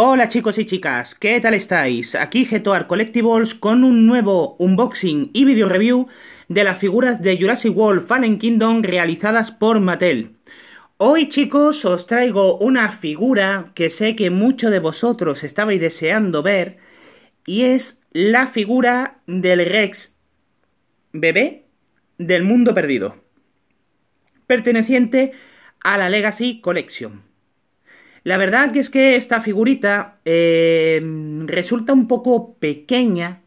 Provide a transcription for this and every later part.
Hola chicos y chicas, ¿qué tal estáis? Aquí Getoar Collectibles con un nuevo unboxing y video review de las figuras de Jurassic World Fallen Kingdom realizadas por Mattel. Hoy chicos os traigo una figura que sé que muchos de vosotros estabais deseando ver y es la figura del Rex bebé del mundo perdido, perteneciente a la Legacy Collection. La verdad que es que esta figurita eh, resulta un poco pequeña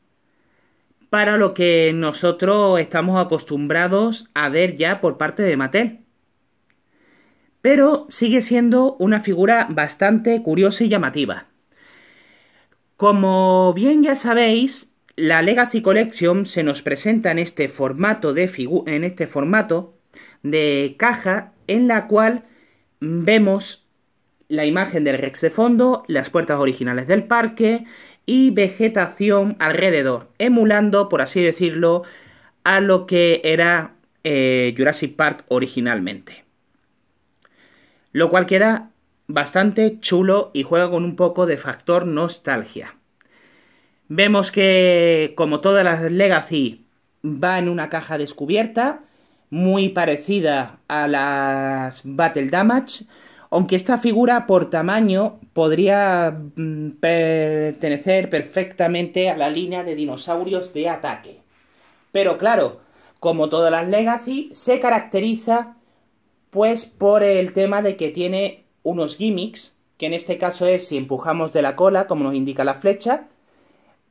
para lo que nosotros estamos acostumbrados a ver ya por parte de Mattel. Pero sigue siendo una figura bastante curiosa y llamativa. Como bien ya sabéis, la Legacy Collection se nos presenta en este formato de, en este formato de caja en la cual vemos la imagen del Rex de fondo, las puertas originales del parque y vegetación alrededor, emulando, por así decirlo, a lo que era eh, Jurassic Park originalmente. Lo cual queda bastante chulo y juega con un poco de factor nostalgia. Vemos que, como todas las Legacy, va en una caja descubierta, muy parecida a las Battle Damage, aunque esta figura por tamaño podría mm, pertenecer perfectamente a la línea de dinosaurios de ataque. Pero claro, como todas las Legacy, se caracteriza pues por el tema de que tiene unos gimmicks, que en este caso es si empujamos de la cola, como nos indica la flecha,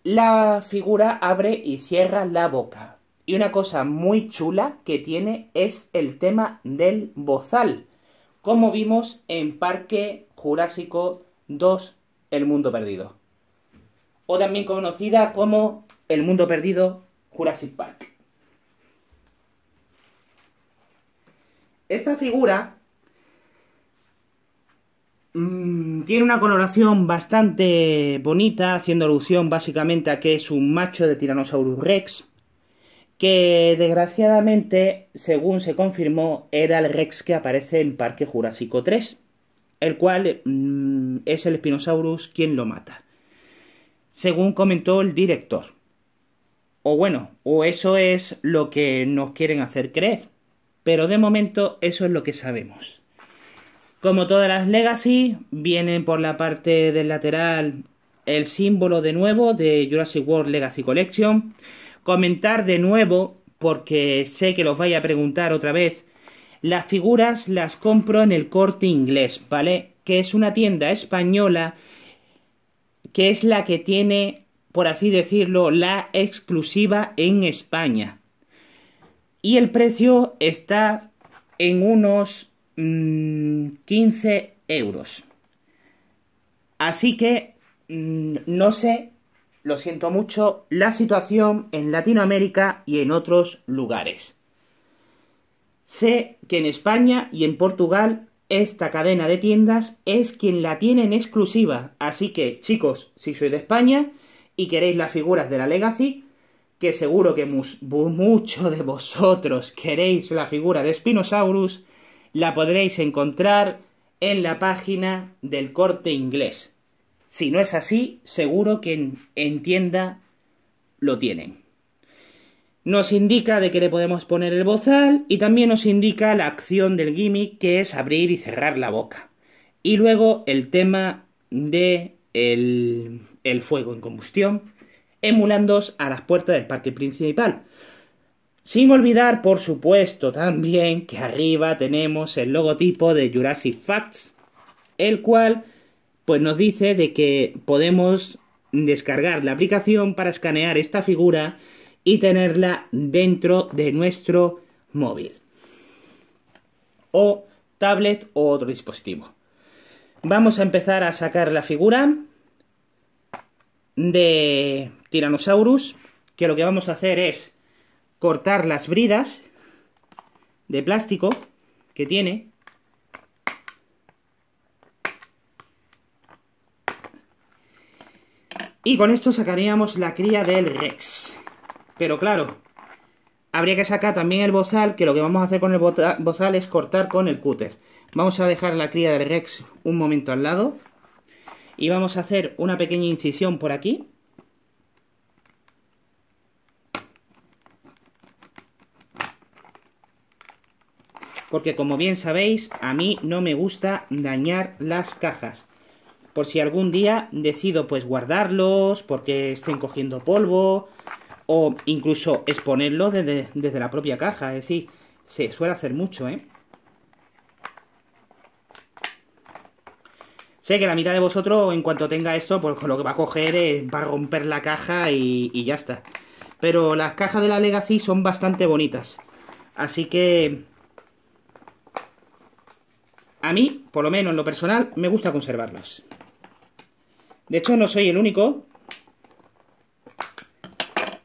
la figura abre y cierra la boca. Y una cosa muy chula que tiene es el tema del bozal como vimos en Parque Jurásico 2, El Mundo Perdido, o también conocida como El Mundo Perdido Jurassic Park. Esta figura mm, tiene una coloración bastante bonita, haciendo alusión básicamente a que es un macho de Tyrannosaurus Rex, que desgraciadamente, según se confirmó, era el Rex que aparece en Parque Jurásico 3, el cual mm, es el Spinosaurus quien lo mata, según comentó el director. O bueno, o eso es lo que nos quieren hacer creer, pero de momento eso es lo que sabemos. Como todas las Legacy, vienen por la parte del lateral el símbolo de nuevo de Jurassic World Legacy Collection, comentar de nuevo, porque sé que los vaya a preguntar otra vez, las figuras las compro en el corte inglés, ¿vale? Que es una tienda española que es la que tiene, por así decirlo, la exclusiva en España. Y el precio está en unos 15 mm, euros. Así que mm, no sé lo siento mucho, la situación en Latinoamérica y en otros lugares. Sé que en España y en Portugal esta cadena de tiendas es quien la tiene en exclusiva, así que chicos, si sois de España y queréis las figuras de la Legacy, que seguro que muchos de vosotros queréis la figura de Spinosaurus, la podréis encontrar en la página del corte inglés. Si no es así, seguro que entienda lo tienen. Nos indica de qué le podemos poner el bozal y también nos indica la acción del gimmick que es abrir y cerrar la boca. Y luego el tema de el, fuego en combustión, emulándos a las puertas del parque principal. Sin olvidar, por supuesto, también que arriba tenemos el logotipo de Jurassic Facts, el cual pues nos dice de que podemos descargar la aplicación para escanear esta figura y tenerla dentro de nuestro móvil o tablet o otro dispositivo. Vamos a empezar a sacar la figura de Tyrannosaurus, que lo que vamos a hacer es cortar las bridas de plástico que tiene Y con esto sacaríamos la cría del Rex. Pero claro, habría que sacar también el bozal, que lo que vamos a hacer con el bozal es cortar con el cúter. Vamos a dejar la cría del Rex un momento al lado. Y vamos a hacer una pequeña incisión por aquí. Porque como bien sabéis, a mí no me gusta dañar las cajas por si algún día decido pues guardarlos porque estén cogiendo polvo o incluso exponerlos desde, la propia caja, es decir, se suele hacer mucho, ¿eh? Sé que la mitad de vosotros, en cuanto tenga esto, pues lo que va a coger es, va a romper la caja y ya está. Pero las cajas de la Legacy son bastante bonitas. Así que a mí, por lo menos en lo personal, me gusta conservarlas. De hecho, no soy el único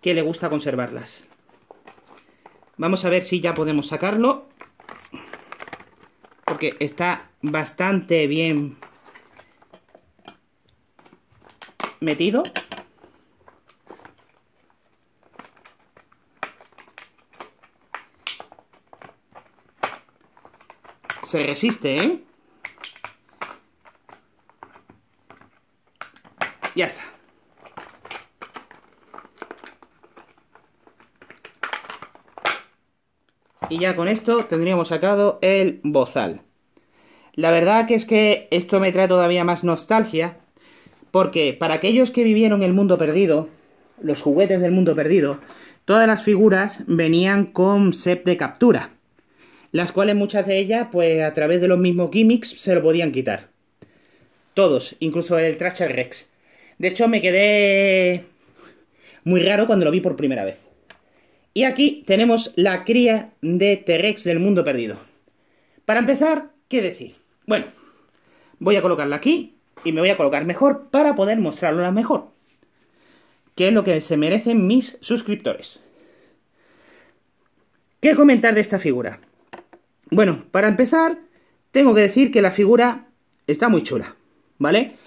que le gusta conservarlas. Vamos a ver si ya podemos sacarlo. Porque está bastante bien metido. Se resiste, ¿eh? Ya está. Y ya con esto tendríamos sacado el bozal. La verdad que es que esto me trae todavía más nostalgia, porque para aquellos que vivieron el mundo perdido, los juguetes del mundo perdido, todas las figuras venían con set de captura las cuales muchas de ellas, pues a través de los mismos gimmicks, se lo podían quitar. Todos, incluso el Thrasher Rex. De hecho, me quedé muy raro cuando lo vi por primera vez. Y aquí tenemos la cría de T-Rex del mundo perdido. Para empezar, ¿qué decir? Bueno, voy a colocarla aquí y me voy a colocar mejor para poder mostrarlo la mejor. Que es lo que se merecen mis suscriptores. ¿Qué comentar de esta figura? Bueno, para empezar, tengo que decir que la figura está muy chula, ¿vale?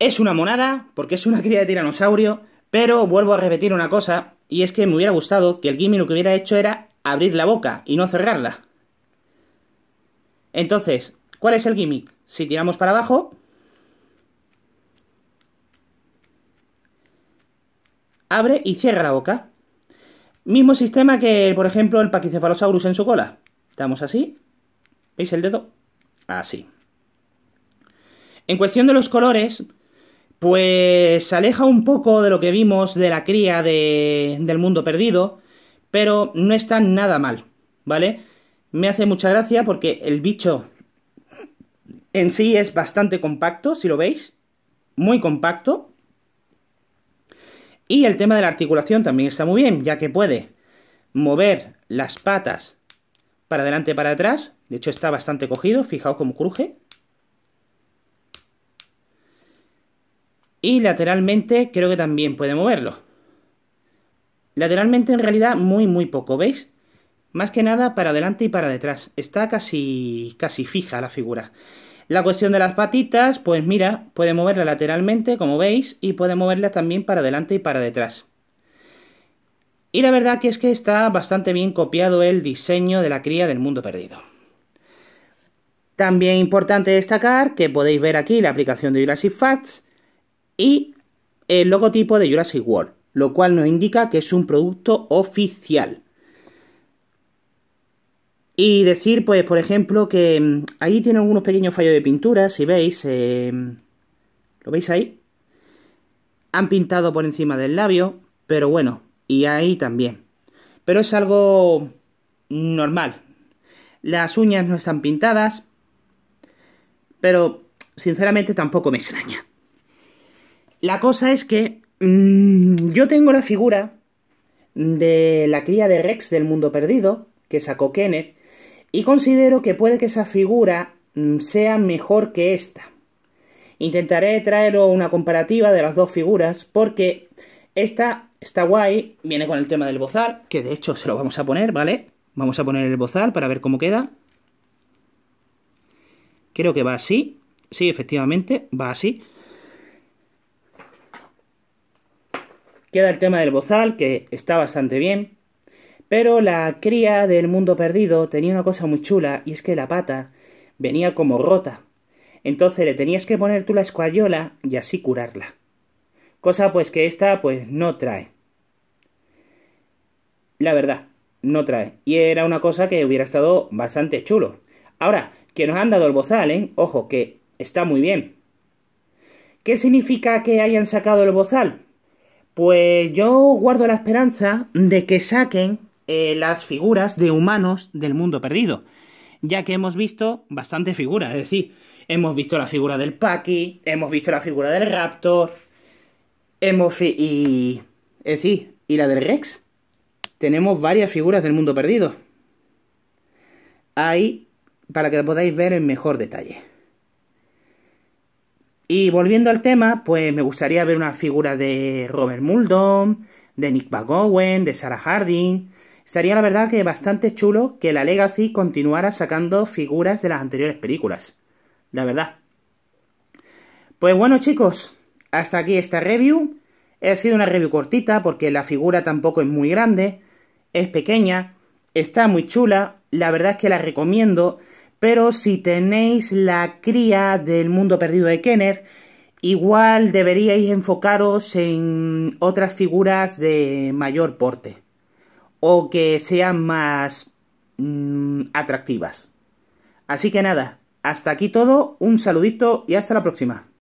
Es una monada, porque es una cría de tiranosaurio, pero vuelvo a repetir una cosa, y es que me hubiera gustado que el gimmick lo que hubiera hecho era abrir la boca y no cerrarla. Entonces, ¿cuál es el gimmick? Si tiramos para abajo, abre y cierra la boca. Mismo sistema que, por ejemplo, el Pachycephalosaurus en su cola. Damos así. ¿Veis el dedo? Así. En cuestión de los colores, pues se aleja un poco de lo que vimos de la cría de, del mundo perdido, pero no está nada mal, ¿vale? Me hace mucha gracia porque el bicho en sí es bastante compacto, si lo veis, muy compacto. Y el tema de la articulación también está muy bien, ya que puede mover las patas para adelante, para atrás. De hecho, está bastante cogido. Fijaos cómo cruje. Y lateralmente creo que también puede moverlo. Lateralmente en realidad muy muy poco, ¿veis? Más que nada para adelante y para detrás. Está casi, casi fija la figura. La cuestión de las patitas, pues mira, puede moverla lateralmente, como veis, y puede moverla también para adelante y para detrás. Y la verdad que es que está bastante bien copiado el diseño de la cría del mundo perdido. También importante destacar que podéis ver aquí la aplicación de Jurassic Facts y el logotipo de Jurassic World, lo cual nos indica que es un producto oficial. Y decir, pues, por ejemplo, que mm, ahí tiene algunos pequeños fallos de pintura, si veis, em, ¿lo veis ahí? Han pintado por encima del labio, pero bueno, y ahí también. Pero es algo normal. Las uñas no están pintadas, pero sinceramente tampoco me extraña. La cosa es que mm, yo tengo la figura de la cría de Rex del mundo perdido que sacó Kenner y considero que puede que esa figura mm, sea mejor que esta. Intentaré traer una comparativa de las dos figuras porque esta está guay, viene con el tema del bozal, que de hecho se lo vamos a poner, ¿vale? Vamos a poner el bozal para ver cómo queda. Creo que va así, sí, efectivamente, va así. Queda el tema del bozal, que está bastante bien. Pero la cría del mundo perdido tenía una cosa muy chula, y es que la pata venía como rota. Entonces le tenías que poner tú la escuayola y así curarla. Cosa pues que esta pues no trae la verdad, no trae. Y era una cosa que hubiera estado bastante chulo. Ahora, que nos han dado el bozal, ¿eh? Ojo, que está muy bien. ¿Qué significa que hayan sacado el bozal? Pues yo guardo la esperanza de que saquen eh, las figuras de humanos del mundo perdido, ya que hemos visto bastantes figuras, es decir, hemos visto la figura del Paki, hemos visto la figura del Raptor, hemos... y... es decir, y la del Rex tenemos varias figuras del mundo perdido. Ahí, para que lo podáis ver en mejor detalle. Y volviendo al tema, pues me gustaría ver una figura de Robert Muldoon, de Nick McGowan, de Sarah Harding. Sería la verdad que bastante chulo que la Legacy continuara sacando figuras de las anteriores películas. La verdad. Pues bueno chicos, hasta aquí esta review. Ha sido una review cortita porque la figura tampoco es muy grande es pequeña, está muy chula, la verdad es que la recomiendo, pero si tenéis la cría del mundo perdido de Kenner, igual deberíais enfocaros en otras figuras de mayor porte o que sean más mm, atractivas. Así que nada, hasta aquí todo, un saludito y hasta la próxima.